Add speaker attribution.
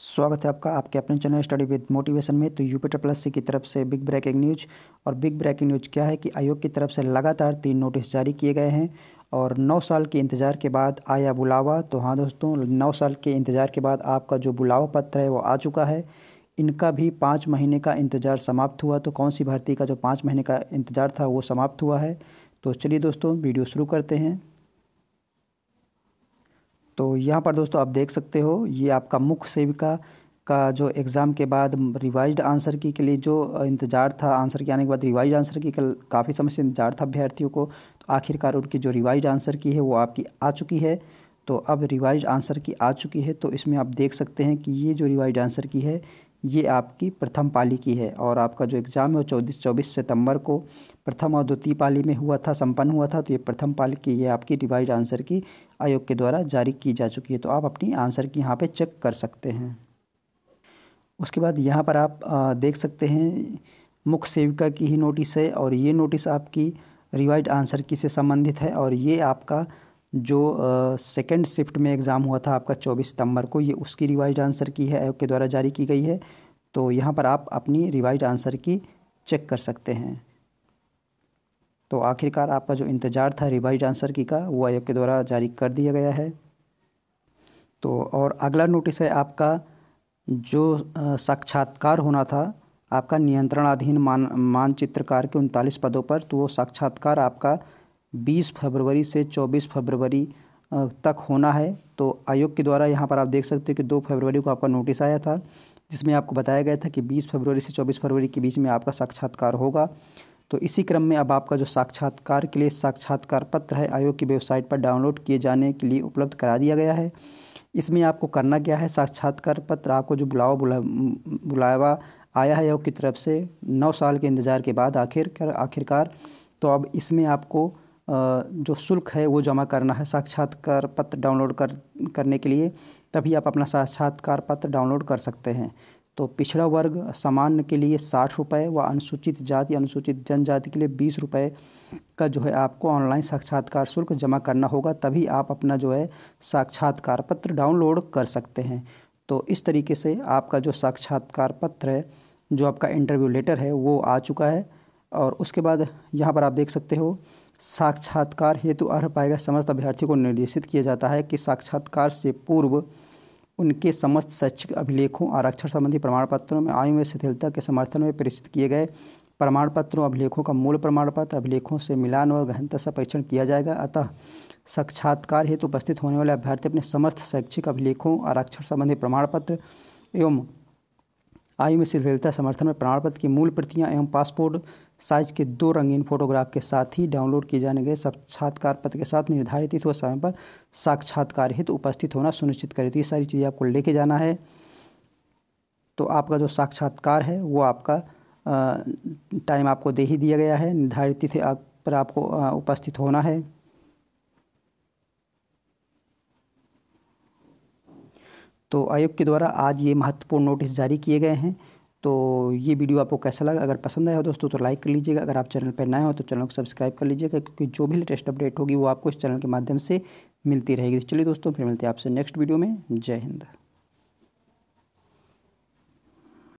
Speaker 1: स्वागत है आपका आपके अपने चैनल स्टडी विद मोटिवेशन में तो यूपीटर प्लस सी की तरफ से बिग ब्रेकिंग न्यूज और बिग ब्रेकिंग न्यूज क्या है कि आयोग की तरफ से लगातार तीन नोटिस जारी किए गए हैं और नौ साल के इंतज़ार के बाद आया बुलावा तो हाँ दोस्तों नौ साल के इंतज़ार के बाद आपका जो बुलावा पत्र है वो आ चुका है इनका भी पाँच महीने का इंतज़ार समाप्त हुआ तो कौन सी भर्ती का जो पाँच महीने का इंतज़ार था वो समाप्त हुआ है तो चलिए दोस्तों वीडियो शुरू करते हैं तो यहाँ पर दोस्तों आप देख सकते हो ये आपका मुख्य सेविका का जो एग्ज़ाम के बाद रिवाइज आंसर की के लिए जो इंतज़ार था आंसर के आने के बाद रिवाइज आंसर की कल काफ़ी समय से इंतज़ार था अभ्यर्थियों को तो आखिरकार उनकी जो रिवाइज आंसर की है वो आपकी आ चुकी है तो अब रिवाइज आंसर की आ चुकी है तो इसमें आप देख सकते हैं कि ये जो रिवाइज आंसर की है ये आपकी प्रथम पाली की है और आपका जो एग्ज़ाम है वो चौबीस चौबीस सितंबर को प्रथम और द्वितीय पाली में हुआ था संपन्न हुआ था तो ये प्रथम पाली की ये आपकी रिवाइज आंसर की आयोग के द्वारा जारी की जा चुकी है तो आप अपनी आंसर की यहाँ पे चेक कर सकते हैं उसके बाद यहाँ पर आप देख सकते हैं मुख्य सेविका की ही नोटिस है और ये नोटिस आपकी रिवाइज आंसर की से संबंधित है और ये आपका जो सेकेंड शिफ्ट में एग्ज़ाम हुआ था आपका चौबीस सितंबर को ये उसकी रिवाइज आंसर की है आयोग के द्वारा जारी की गई है तो यहाँ पर आप अपनी रिवाइज आंसर की चेक कर सकते हैं तो आखिरकार आपका जो इंतज़ार था रिवाइज आंसर की का वो आयोग के द्वारा जारी कर दिया गया है तो और अगला नोटिस है आपका जो साक्षात्कार होना था आपका नियंत्रणाधीन मान मानचित्रकार के उनतालीस पदों पर तो वो साक्षात्कार आपका 20 फरवरी से 24 फरवरी तक होना है तो आयोग के द्वारा यहाँ पर आप देख सकते हो कि दो फरवरी को आपका नोटिस आया था जिसमें आपको बताया गया था कि 20 फरवरी से 24 फरवरी के बीच में आपका साक्षात्कार होगा तो इसी क्रम में अब आपका जो साक्षात्कार के लिए साक्षात्कार पत्र है आयोग की वेबसाइट पर डाउनलोड किए जाने के लिए उपलब्ध करा दिया गया है इसमें आपको करना क्या है साक्षात्कार पत्र आपको जो बुलावा बुला बुलावा आया है आयोग की तरफ से नौ साल के इंतज़ार के बाद आखिर आखिरकार तो अब इसमें आपको जो शुल्क है वो जमा करना है साक्षात्कार पत्र डाउनलोड कर करने के लिए तभी आप अपना साक्षात्कार पत्र डाउनलोड कर सकते हैं तो पिछड़ा वर्ग सामान्य के लिए साठ रुपये व अनुसूचित जाति अनुसूचित जनजाति के लिए बीस रुपये का जो है आपको ऑनलाइन साक्षात्कार शुल्क जमा करना होगा तभी आप अपना जो है साक्षात्कार पत्र डाउनलोड कर सकते हैं तो इस तरीके से आपका जो साक्षात्कार पत्र है जो आपका इंटरव्यू लेटर है वो आ चुका है और उसके बाद यहाँ पर आप देख सकते हो साक्षात्कार हेतु अर्ह पाएगा समस्त अभ्यर्थियों को निर्देशित किया जाता है कि साक्षात्कार से पूर्व उनके समस्त शैक्षिक अभिलेखों आरक्षण संबंधी प्रमाण पत्रों में आयु में शिथिलता के समर्थन में प्रेषित किए गए प्रमाण पत्रों अभिलेखों का मूल प्रमाण पत्र अभिलेखों से मिलान व गहनता से परीक्षण किया जाएगा अतः साक्षात्कार हेतु उपस्थित होने वाले अभ्यर्थी अपने समस्त शैक्षिक अभिलेखों आरक्षण संबंधी प्रमाण पत्र एवं आयु में शिथिलता समर्थन में प्रमाण पत्र की मूल प्रतियां एवं पासपोर्ट साइज के दो रंगीन फोटोग्राफ के साथ ही डाउनलोड किए जाने गए साक्षात्कार पत्र के साथ निर्धारित तिथि तो और समय पर साक्षात्कार हित उपस्थित होना सुनिश्चित करें तो ये सारी चीज़ें आपको लेके जाना है तो आपका जो साक्षात्कार है वो आपका टाइम आपको दे ही दिया गया है निर्धारित तिथि पर आपको उपस्थित होना है तो आयोग के द्वारा आज ये महत्वपूर्ण नोटिस जारी किए गए हैं तो ये वीडियो आपको कैसा लगा अगर पसंद आया हो दोस्तों तो लाइक कर लीजिएगा अगर आप चैनल पर नए हो तो चैनल को सब्सक्राइब कर लीजिएगा क्योंकि जो भी लेटेस्ट अपडेट होगी वो आपको इस चैनल के माध्यम से मिलती रहेगी तो चलिए दोस्तों फिर मिलते हैं आपसे नेक्स्ट वीडियो में जय हिंद